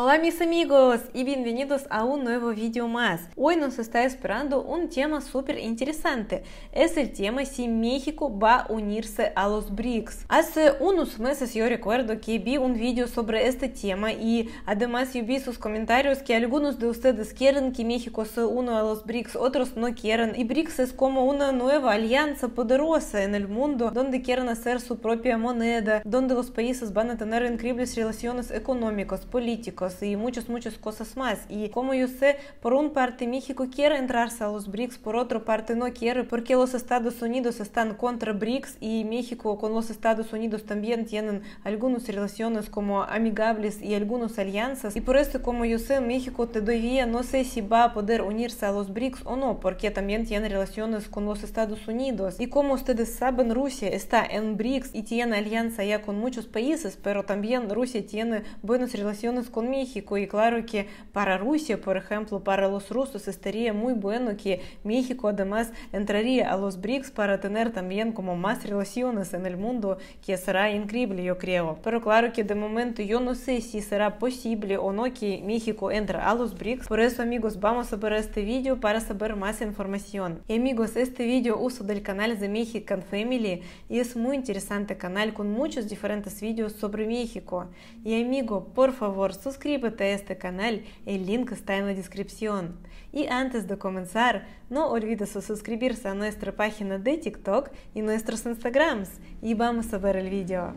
Hola mis amigos y bienvenidos a un nuevo video más. Hoy nos está esperando un tema súper interesante. Es el tema si México va a unirse a los BRICS. Hace unos meses yo recuerdo que vi un video sobre este tema y además yo vi sus comentarios que algunos de ustedes quieren que México se uno a los BRICS, otros no quieren. Y BRICS es como una nueva alianza poderosa en el mundo donde quieren hacer su propia moneda, donde los países van a tener increíbles relaciones económicas, políticas y muchas, muchas cosas más. Y como yo sé, por un parte México quiere entrarse a los BRICS, por otra parte no quiere, porque los Estados Unidos están contra BRICS y México con los Estados Unidos también tienen algunas relaciones como amigables y algunas alianzas. Y por eso, como yo sé, México todavía no sé si va a poder unirse a los BRICS o no, porque también tiene relaciones con los Estados Unidos. Y como ustedes saben, Rusia está en BRICS y tiene alianza ya con muchos países, pero también Rusia tiene buenas relaciones con México y claro que para Rusia, por ejemplo, para los rusos estaría muy bueno que México además entraría a los BRICS para tener también como más relaciones en el mundo, que será increíble, yo creo. Pero claro que de momento yo no sé si será posible o no que México entre a los BRICS. Por eso, amigos, vamos a ver este vídeo para saber más información. Y amigos, este vídeo uso del canal de Mexican Family y es muy interesante canal con muchos diferentes vídeos sobre México. Y amigo, por favor, suscríbete suscríbete a este canal, el link está en la descripción. Y antes de comenzar, no olvides suscribirse a nuestra página de TikTok y nuestros Instagrams. Y vamos a ver el vídeo.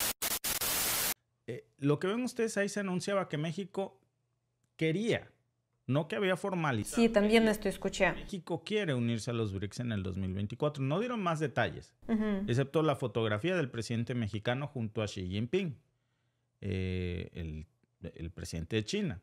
Eh, lo que ven ustedes ahí se anunciaba que México quería, no que había formalizado. Sí, también esto escuché. México quiere unirse a los BRICS en el 2024. No dieron más detalles, excepto la fotografía del presidente mexicano junto a Xi Jinping. Eh, el el presidente de China.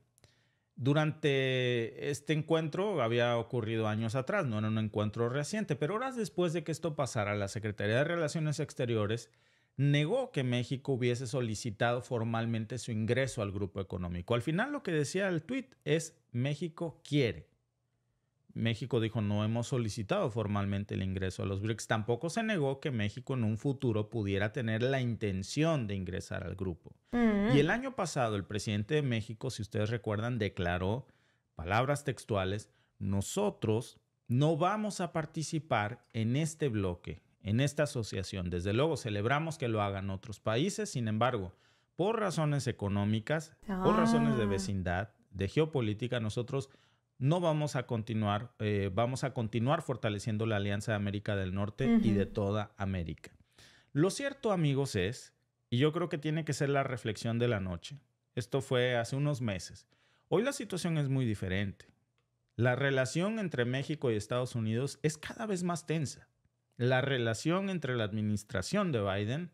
Durante este encuentro había ocurrido años atrás, no era un encuentro reciente, pero horas después de que esto pasara, la Secretaría de Relaciones Exteriores negó que México hubiese solicitado formalmente su ingreso al grupo económico. Al final lo que decía el tuit es México quiere. México dijo no hemos solicitado formalmente el ingreso a los BRICS. Tampoco se negó que México en un futuro pudiera tener la intención de ingresar al grupo. Mm. Y el año pasado el presidente de México, si ustedes recuerdan, declaró palabras textuales, nosotros no vamos a participar en este bloque, en esta asociación. Desde luego celebramos que lo hagan otros países, sin embargo, por razones económicas, por razones de ah. vecindad, de geopolítica, nosotros no vamos a continuar, eh, vamos a continuar fortaleciendo la Alianza de América del Norte y de toda América. Lo cierto, amigos, es, y yo creo que tiene que ser la reflexión de la noche, esto fue hace unos meses, hoy la situación es muy diferente. La relación entre México y Estados Unidos es cada vez más tensa. La relación entre la administración de Biden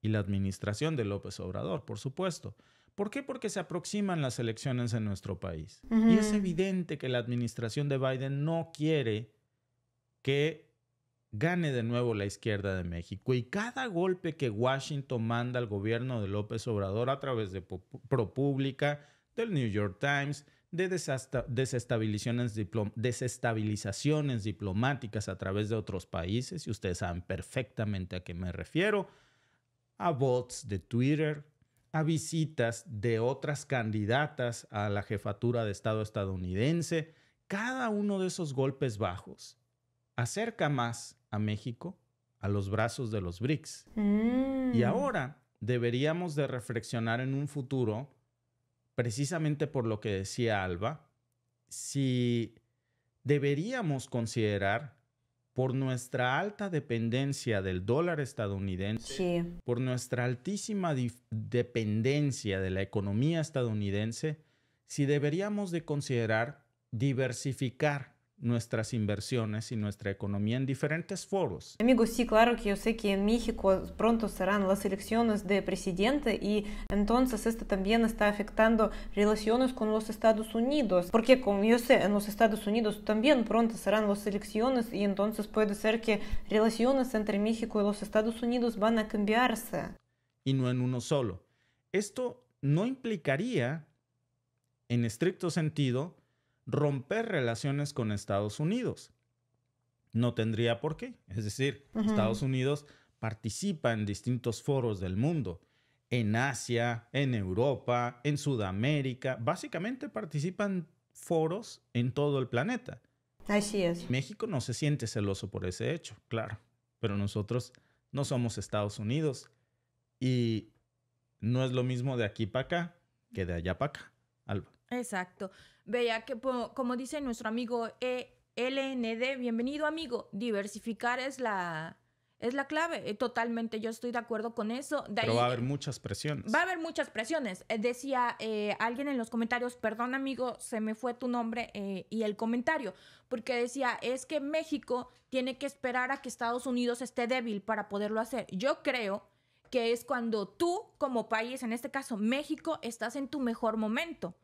y la administración de López Obrador, por supuesto. ¿Por qué? Porque se aproximan las elecciones en nuestro país. Y es evidente que la administración de Biden no quiere que gane de nuevo la izquierda de México. Y cada golpe que Washington manda al gobierno de López Obrador a través de ProPública, del New York Times, de desestabilizaciones diplomáticas a través de otros países, y ustedes saben perfectamente a qué me refiero, a bots de Twitter, a visitas de otras candidatas a la jefatura de Estado estadounidense. Cada uno de esos golpes bajos acerca más a México a los brazos de los BRICS. Y mm. ahora deberíamos de reflexionar en un futuro, precisamente por lo que decía Alba, si deberíamos considerar por nuestra alta dependencia del dólar estadounidense, por nuestra altísima dependencia de la economía estadounidense, si deberíamos de considerar diversificar nuestras inversiones y nuestra economía en diferentes foros. Amigos, sí, claro que yo sé que en México pronto serán las elecciones de presidente y entonces esto también está afectando relaciones con los Estados Unidos, porque como yo sé, en los Estados Unidos también pronto serán las elecciones y entonces puede ser que relaciones entre México y los Estados Unidos van a cambiarse. Y no en uno solo. Esto no implicaría, en estricto sentido, romper relaciones con Estados Unidos. No tendría por qué. Es decir, Estados Unidos participa en distintos foros del mundo, en Asia, en Europa, en Sudamérica, básicamente participan foros en todo el planeta. Así es. México no se siente celoso por ese hecho, claro, pero nosotros no somos Estados Unidos y no es lo mismo de aquí para acá que de allá para acá, Alba. Exacto. Veía que, como dice nuestro amigo ELND, bienvenido amigo, diversificar es la, es la clave. Eh, totalmente, yo estoy de acuerdo con eso. Pero va a haber muchas presiones. Va a haber muchas presiones. Eh, decía eh, alguien en los comentarios, perdón amigo, se me fue tu nombre y el comentario, porque decía, es que México tiene que esperar a que Estados Unidos esté débil para poderlo hacer. Yo creo que es cuando tú como país, en este caso México, estás en tu mejor momento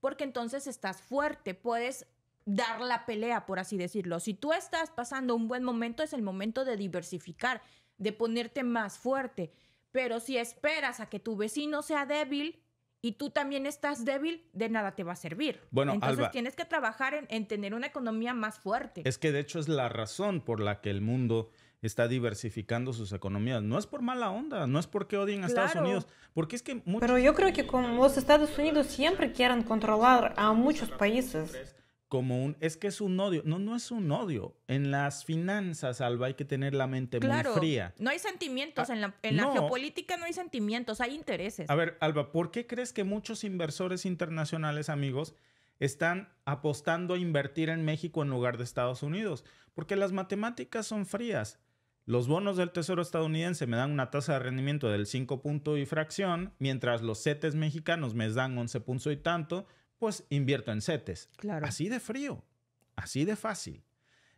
porque entonces estás fuerte, puedes dar la pelea, por así decirlo. Si tú estás pasando un buen momento, es el momento de diversificar, de ponerte más fuerte. Pero si esperas a que tu vecino sea débil y tú también estás débil, de nada te va a servir. Bueno, entonces tienes que trabajar en tener una economía más fuerte. Es que de hecho es la razón por la que el mundo está diversificando sus economías. No es por mala onda, no es porque odien a Estados Unidos, porque es que... Muchos... Pero yo creo que como los Estados Unidos siempre quieren controlar a muchos países. Como un... Es que es un odio. No, no es un odio. En las finanzas, Alba, hay que tener la mente muy fría. No hay sentimientos. Ah, en la, la geopolítica no hay sentimientos, hay intereses. A ver, Alba, ¿por qué crees que muchos inversores internacionales, amigos, están apostando a invertir en México en lugar de Estados Unidos? Porque las matemáticas son frías los bonos del Tesoro estadounidense me dan una tasa de rendimiento del 5 punto y fracción, mientras los CETES mexicanos me dan 11 puntos y tanto, pues invierto en CETES. Así de frío, así de fácil.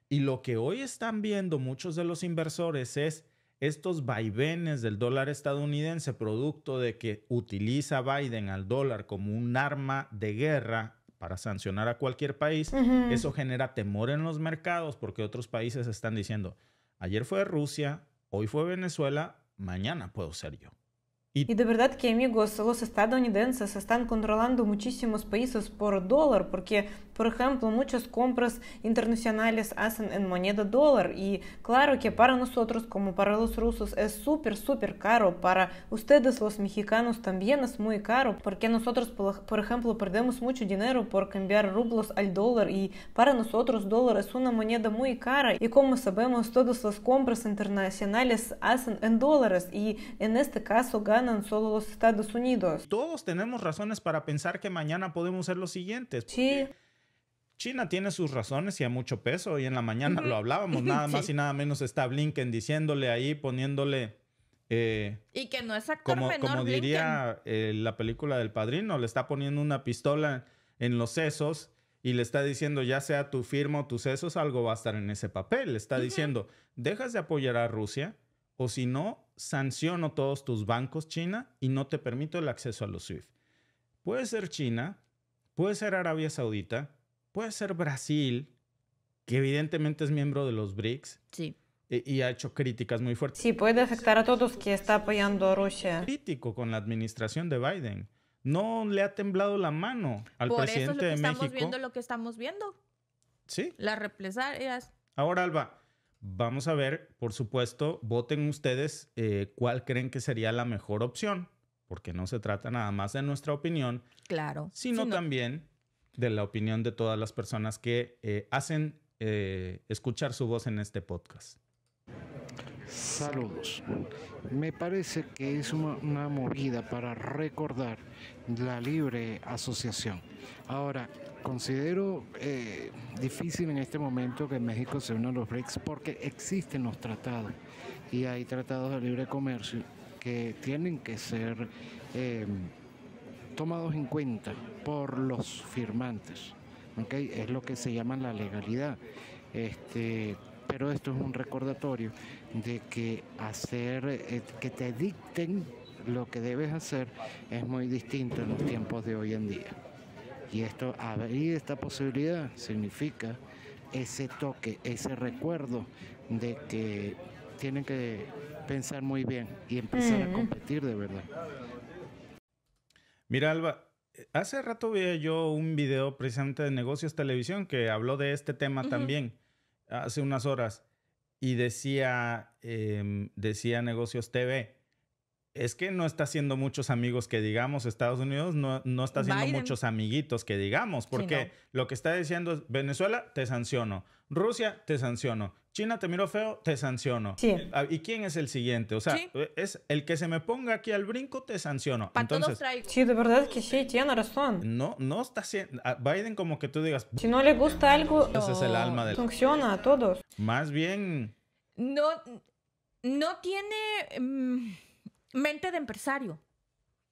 Y lo que hoy están viendo muchos de los inversores es estos vaivenes del dólar estadounidense, producto de que utiliza Biden al dólar como un arma de guerra para sancionar a cualquier país, eso genera temor en los mercados porque otros países están diciendo, Ayer fue Rusia, hoy fue Venezuela, mañana puedo ser yo. Y... de verdad que amigos, los estadounidenses están controlando muchísimos países por dólar, porque por ejemplo, muchas compras internacionales hacen en moneda dólar y claro que para nosotros como para los rusos es súper, súper caro. Para ustedes los mexicanos también es muy caro porque nosotros, por ejemplo, perdemos mucho dinero por cambiar rublos al dólar y para nosotros dólar es una moneda muy cara y como sabemos todas las compras internacionales hacen en dólares y en este caso ganan solo los Estados Unidos. Todos tenemos razones para pensar que mañana podemos ser los siguientes. Sí. China tiene sus razones y a mucho peso. Y en la mañana lo hablábamos, nada más y nada menos está Blinken diciéndole ahí, poniéndole... Eh, y que no es actor como, como diría eh, la película del padrino, le está poniendo una pistola en los sesos y le está diciendo, ya sea tu firma o tus sesos, algo va a estar en ese papel. Le está diciendo, dejas de apoyar a Rusia o si no, sanciono todos tus bancos, China, y no te permito el acceso a los SWIFT. Puede ser China, puede ser Arabia Saudita, puede ser Brasil, que evidentemente es miembro de los BRICS. Sí. E, y, ha hecho críticas muy fuertes. Sí, puede afectar a todos que está apoyando a Rusia. Crítico con la administración de Biden. No le ha temblado la mano al Por presidente eso es lo que estamos viendo lo que estamos viendo. Sí. Las represalias. Ahora, Alba, vamos a ver, por supuesto, voten ustedes eh, cuál creen que sería la mejor opción, porque no se trata nada más de nuestra opinión, claro, sino también de la opinión de todas las personas que eh, hacen eh, escuchar su voz en este podcast. Saludos. Me parece que es una, movida para recordar la libre asociación. Ahora, considero eh, difícil en este momento que México se una a los BRICS porque existen los tratados y hay tratados de libre comercio que tienen que ser tomados en cuenta por los firmantes. Es lo que se llama la legalidad. Este, pero esto es un recordatorio de que hacer, eh, que te dicten lo que debes hacer es muy distinto en los tiempos de hoy en día. Y esto, abrir esta posibilidad significa ese toque, ese recuerdo de que tienen que pensar muy bien y empezar a mm. competir de verdad. Mira, Alba, eh, hace rato vi yo un video precisamente de Negocios Televisión que habló de este tema también, hace unas horas, y decía, em, decía Negocios TV, es que no está haciendo muchos amigos que digamos, Estados Unidos no, no está haciendo muchos amiguitos que digamos, porque lo que está diciendo es Venezuela, te sanciono, Rusia, te sanciono, China, te miro feo, te sanciono. Ah, ¿Y quién es el siguiente? O sea, es el que se me ponga aquí al brinco, te sanciono. Entonces, Sí, de verdad que sí, tiene razón. No, no está haciendo, ah, Biden como que tú digas, si no le gusta algo, es el alma del... Funciona a todos. Más bien... No, no tiene... Mm, mente de empresario,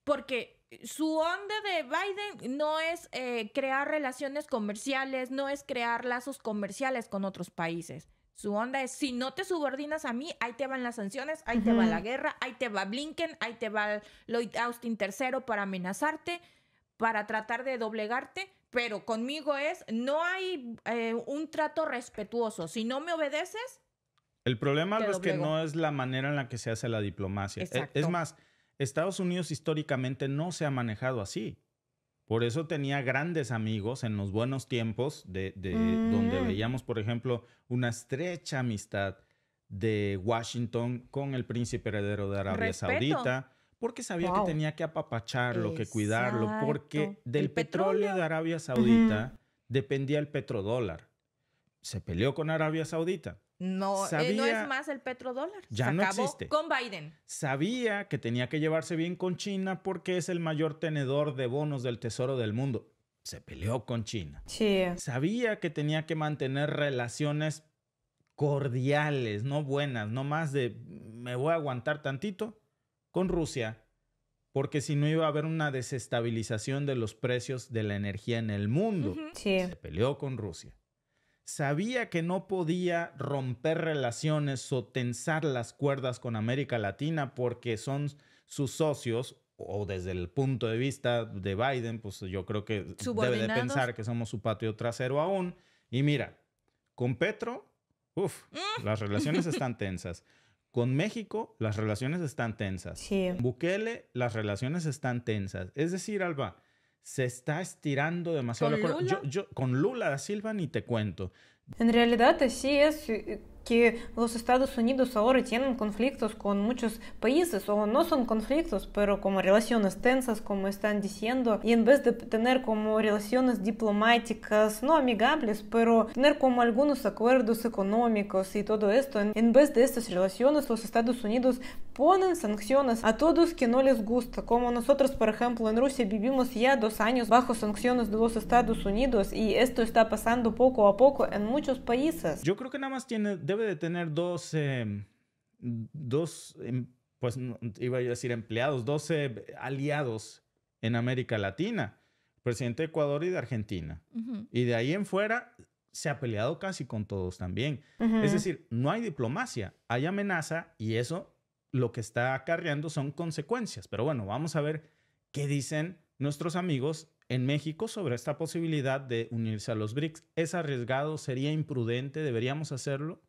porque su onda de Biden no es eh, crear relaciones comerciales, no es crear lazos comerciales con otros países. Su onda es, si no te subordinas a mí, ahí te van las sanciones, ahí te va la guerra, ahí te va Blinken, ahí te va Lloyd Austin III para amenazarte, para tratar de doblegarte, pero conmigo es, no hay eh, un trato respetuoso. Si no me obedeces, el problema es que no es la manera en la que se hace la diplomacia. E-, es más, Estados Unidos históricamente no se ha manejado así. Por eso tenía grandes amigos en los buenos tiempos, de, donde mm. veíamos, por ejemplo, una estrecha amistad de Washington con el príncipe heredero de Arabia Saudita, porque sabía que tenía que apapacharlo, que cuidarlo, porque del petróleo? de Arabia Saudita dependía el petrodólar. Se peleó con Arabia Saudita. No, eh, no es más el petrodólar. Ya no acabó con Biden. Sabía que tenía que llevarse bien con China porque es el mayor tenedor de bonos del Tesoro del mundo. Se peleó con China. Sí. Sabía que tenía que mantener relaciones cordiales, no buenas, no más de me voy a aguantar tantito con Rusia, porque si no iba a haber una desestabilización de los precios de la energía en el mundo. sí. Se peleó con Rusia sabía que no podía romper relaciones o tensar las cuerdas con América Latina porque son sus socios o desde el punto de vista de Biden, pues yo creo que debe pensar que somos su patio trasero aún. Y mira, con Petro, uff, mm. las relaciones están tensas. Con México, las relaciones están tensas. Sí. Bukele, las relaciones están tensas. Es decir, Alba, se está estirando demasiado. ¿Con Lula? Yo, con Lula da Silva ni te cuento. En realidad sí es que los Estados Unidos ahora tienen conflictos con muchos países o no son conflictos, pero como relaciones tensas, como están diciendo, y en vez de tener como relaciones diplomáticas, no amigables, pero tener como algunos acuerdos económicos y todo esto, en vez de estas relaciones, los Estados Unidos ponen sanciones a todos que no les gusta, como nosotros, por ejemplo, en Rusia vivimos ya dos años bajo sanciones de los Estados Unidos y esto está pasando poco a poco en muchos países. Yo creo que nada más tiene, debe de tener dos, em, dos em, pues iba a decir empleados, 12 aliados en América Latina, presidente de Ecuador y de Argentina. Y de ahí en fuera se ha peleado casi con todos también. Es decir, no hay diplomacia, hay amenaza y eso lo que está acarreando son consecuencias. Pero bueno, vamos a ver qué dicen nuestros amigos en México sobre esta posibilidad de unirse a los BRICS. ¿Es arriesgado? ¿Sería imprudente? ¿Deberíamos hacerlo?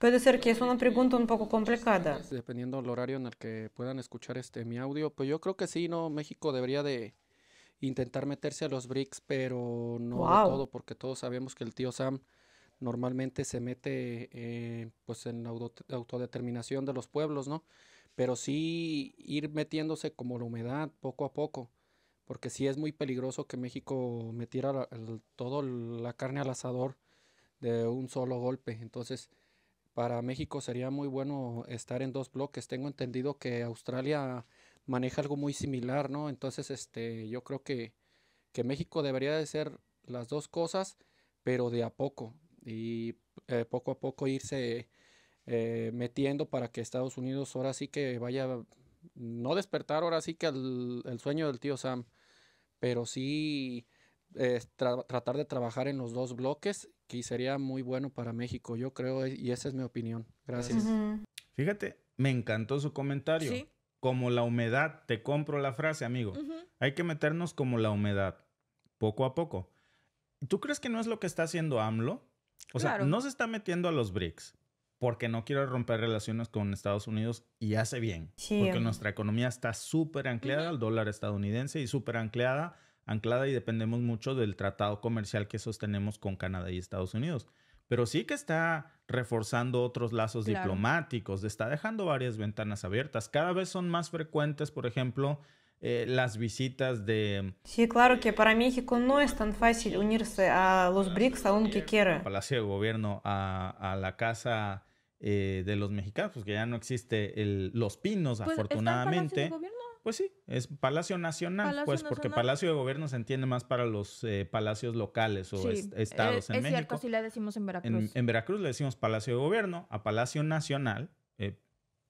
Puede ser que es una pregunta un poco complicada. Dependiendo del horario en el que puedan escuchar este mi audio, pues yo creo que sí, no, México debería de intentar meterse a los BRICS, pero no a todo, porque todos sabemos que el tío Sam normalmente se mete eh, pues en la autodeterminación de los pueblos, ¿no? Pero sí ir metiéndose como la humedad poco a poco, porque sí es muy peligroso que México metiera toda todo la carne al asador de un solo golpe. Entonces, para México sería muy bueno estar en dos bloques. Tengo entendido que Australia maneja algo muy similar, ¿no? Entonces, este, yo creo que, que México debería de ser las dos cosas, pero de a poco. Y eh, poco a poco irse eh, metiendo para que Estados Unidos ahora sí que vaya, no despertar ahora sí que el, sueño del tío Sam, pero sí eh, tratar de trabajar en los dos bloques y sería muy bueno para México, yo creo, y esa es mi opinión. Gracias. Fíjate, me encantó su comentario. Como la humedad, te compro la frase, amigo. Hay que meternos como la humedad, poco a poco. ¿Tú crees que no es lo que está haciendo AMLO? O sea, no se está metiendo a los BRICS porque no quiere romper relaciones con Estados Unidos y hace bien. Porque nuestra economía está súper ancleada al dólar estadounidense y súper ancleada anclada y dependemos mucho del tratado comercial que sostenemos con Canadá y Estados Unidos. Pero sí que está reforzando otros lazos diplomáticos, está dejando varias ventanas abiertas. Cada vez son más frecuentes, por ejemplo, eh, las visitas de... Sí, claro que para México no es tan fácil unirse a los BRICS aunque quiera. Palacio de Gobierno, a, la casa eh, de los mexicanos, pues que ya no existe los pinos, pues, afortunadamente. Gobierno pues sí, es Palacio Nacional, pues porque Palacio de Gobierno se entiende más para los eh, palacios locales o estados e, en México. Es cierto, sí, le decimos en Veracruz. En, Veracruz le decimos Palacio de Gobierno a Palacio Nacional eh,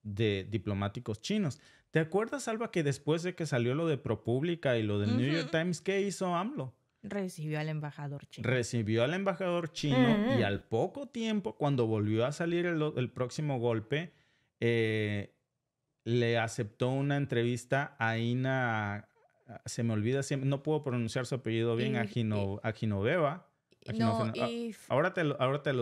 de diplomáticos chinos. ¿Te acuerdas, Alba, que después de que salió lo de ProPública y lo del New York Times, ¿qué hizo AMLO? Recibió al embajador chino. Recibió al embajador chino y mm. al poco tiempo, cuando volvió a salir el, el próximo golpe, eh, le aceptó una entrevista a Ina, ah, se me olvida siempre, no puedo pronunciar su apellido bien, a Ginoveva ah, ahora, te digo. Ahorita,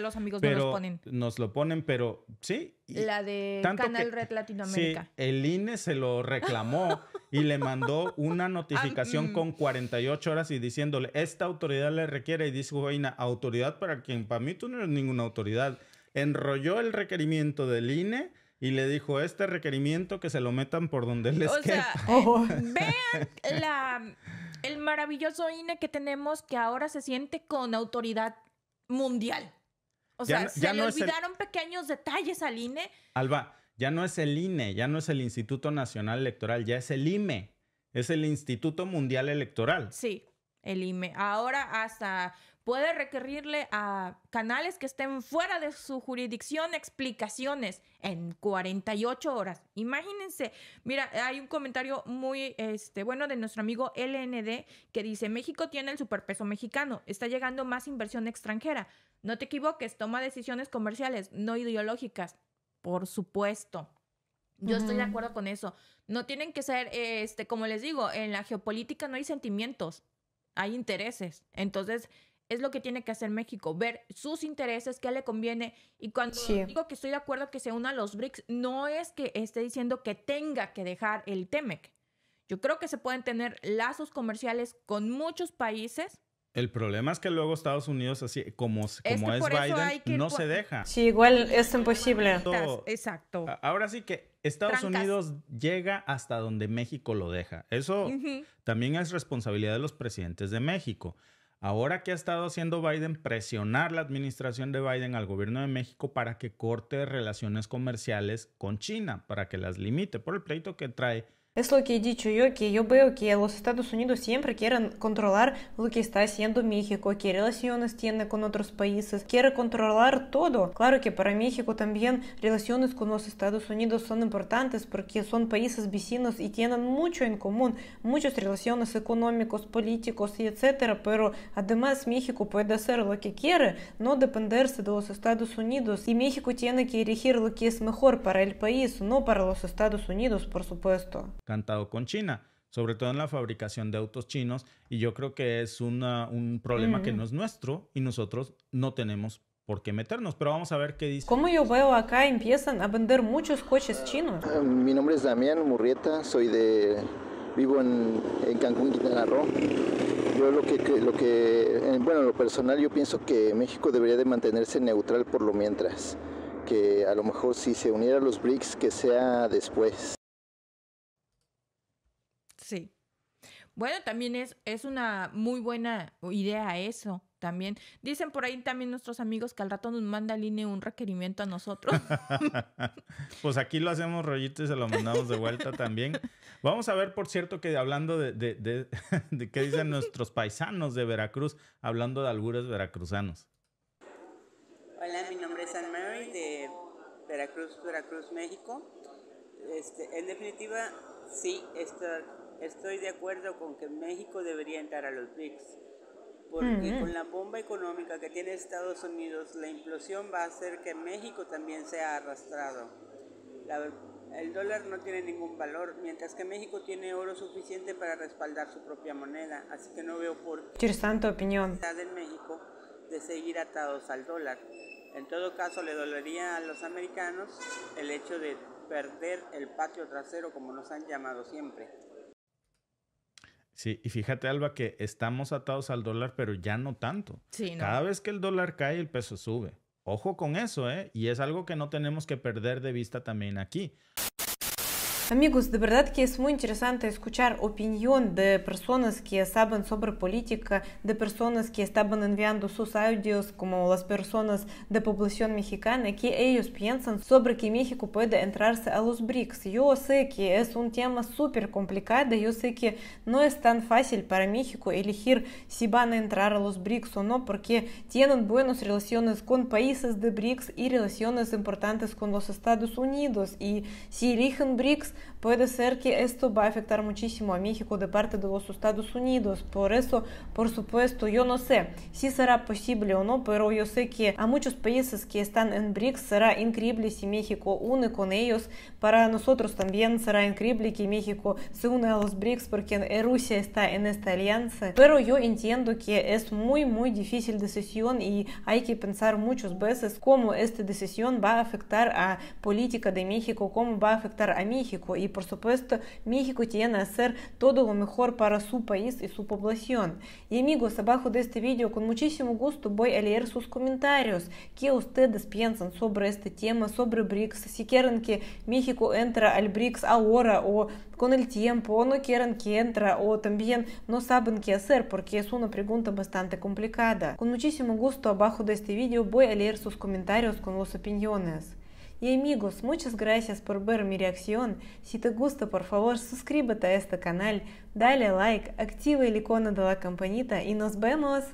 los amigos nos lo ponen. Nos lo ponen, pero sí. La de Canal Red Latinoamérica. Sí, el INE se lo reclamó y le mandó una notificación ah, con 48 mm. horas y diciéndole, esta autoridad le requiere. Y dijo, Ina autoridad para quien para mí tú no eres ninguna autoridad. Enrolló el requerimiento del INE y le dijo este requerimiento que se lo metan por donde les o Sea, oh. vean la, el maravilloso INE que tenemos que ahora se siente con autoridad mundial. O sea, se le olvidaron pequeños detalles al INE. Alba, ya no es el INE, ya no es el Instituto Nacional Electoral, ya es el IME. Es el Instituto Mundial Electoral. Sí el IME. Ahora hasta puede requerirle a canales que estén fuera de su jurisdicción explicaciones en 48 horas. Imagínense, mira, hay un comentario muy este, bueno de nuestro amigo LND que dice, México tiene el superpeso mexicano, está llegando más inversión extranjera. No te equivoques, toma decisiones comerciales, no ideológicas. Por supuesto. Yo estoy de acuerdo con eso. No tienen que ser, este, como les digo, en la geopolítica no hay sentimientos hay intereses. Entonces, es lo que tiene que hacer México, ver sus intereses, qué le conviene. Y cuando digo que estoy de acuerdo que se una a los BRICS, no es que esté diciendo que tenga que dejar el TEMEC. Yo creo que se pueden tener lazos comerciales con muchos países el problema es que luego Estados Unidos, así como, como es, Biden, no se deja. Sí, igual es imposible. Exacto. Ahora sí que Estados Unidos llega hasta donde México lo deja. Eso también es responsabilidad de los presidentes de México. Ahora que ha estado haciendo Biden presionar la administración de Biden al gobierno de México para que corte relaciones comerciales con China, para que las limite por el pleito que trae es lo que he dicho yo, que yo veo que los Estados Unidos siempre quieren controlar lo que está haciendo México, qué relaciones tiene con otros países, quiere controlar todo. Claro que para México también relaciones con los Estados Unidos son importantes porque son países vecinos y tienen mucho en común, muchas relaciones económicas, políticas, etc. pero además México puede hacer lo que quiere, no dependerse de los Estados Unidos y México tiene que elegir lo que es mejor para el país, no para los Estados Unidos, por supuesto cantado con China, sobre todo en la fabricación de autos chinos. Y yo creo que es un problema que no es nuestro y nosotros no tenemos por qué meternos, pero vamos a ver qué dice. ¿Cómo yo veo acá empiezan a vender muchos coches chinos. Ah, mi nombre es Damián Murrieta, soy de vivo en, en Cancún, Quintana Roo. Yo lo que, lo que, eh, bueno, lo personal yo pienso que México debería de mantenerse neutral por lo mientras, que a lo mejor si se uniera a los BRICS que sea después. Sí. Bueno, también es, es una muy buena idea eso. También dicen por ahí también nuestros amigos que al rato nos manda al INE un requerimiento a nosotros. pues aquí lo hacemos rollitos y se lo mandamos de vuelta también. Vamos a ver, por cierto, que hablando de, de, qué dicen nuestros paisanos de Veracruz, hablando de algures veracruzanos. Hola, mi nombre es Anne Mary de Veracruz, Veracruz, México. Este, en definitiva, sí, esta estoy de acuerdo con que México debería entrar a los BRICS, porque con la bomba económica que tiene Estados Unidos, la implosión va a hacer que México también sea arrastrado. el dólar no tiene ningún valor, mientras que México tiene oro suficiente para respaldar su propia moneda, así que no veo por qué tanto opinión de México de seguir atados al dólar. En todo caso, le dolería a los americanos el hecho de perder el patio trasero, como nos han llamado siempre. Sí, y fíjate, Alba, que estamos atados al dólar, pero ya no tanto. Sí, Cada vez que el dólar cae, el peso sube. Ojo con eso, ¿eh? Y es algo que no tenemos que perder de vista también aquí. Amigos, de verdad que es muy interesante escuchar opinión de personas que saben sobre política, de personas que estaban enviando sus audios, como las personas de población mexicana, que ellos piensan sobre que México puede entrarse a los BRICS. Yo sé que es un tema súper complicado, yo sé que no es tan fácil para México elegir si van a entrar a los BRICS o no, porque tienen buenas relaciones con países de BRICS y relaciones importantes con los Estados Unidos. Y si eligen BRICS, puede ser que esto va a afectar muchísimo a México de parte de los Estados Unidos. Por eso, por supuesto, yo no sé si será posible o no, pero yo sé que a muchos países que están en BRICS será increíble si México une con ellos. Para nosotros también será increíble que México se une a los BRICS porque Rusia está en esta alianza. Pero yo entiendo que es muy, muy difícil decisión y hay que pensar muchas veces cómo esta decisión va a afectar a política de México, cómo va a afectar a México y por supuesto México tiene que hacer todo lo mejor para su país y su población. Y amigos, abajo de este vídeo con muchísimo gusto voy a leer sus comentarios. ¿Qué ustedes piensan sobre este tema, sobre BRICS? Si quieren que México entre al BRICS ahora o con el tiempo, o no quieren que entre o también no saben qué hacer porque es una pregunta bastante complicada. Con muchísimo gusto abajo de este vídeo voy a leer sus comentarios con sus opiniones. Y amigos, muchas gracias por ver mi reacción. Si te gusta, por favor, suscríbete a este canal, dale лайк, activa el icono de la campanita y nos vemos!